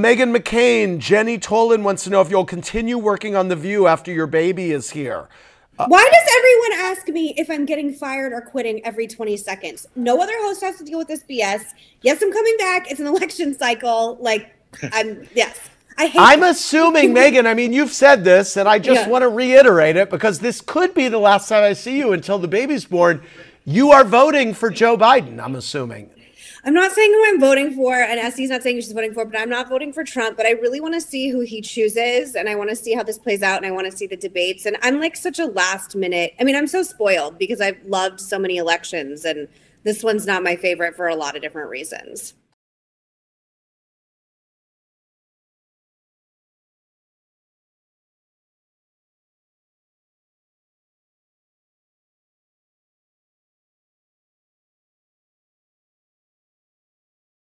Megan McCain, Jenny Tolan wants to know if you'll continue working on The View after your baby is here. Uh, Why does everyone ask me if I'm getting fired or quitting every 20 seconds? No other host has to deal with this BS. Yes, I'm coming back. It's an election cycle. Like, I'm, yes. I am assuming, Megan, I mean, you've said this, and I just yeah. want to reiterate it because this could be the last time I see you until the baby's born. You are voting for Joe Biden, I'm assuming. I'm not saying who I'm voting for, and Essie's not saying who she's voting for, but I'm not voting for Trump. But I really want to see who he chooses, and I want to see how this plays out, and I want to see the debates. And I'm like such a last minute. I mean, I'm so spoiled because I've loved so many elections, and this one's not my favorite for a lot of different reasons.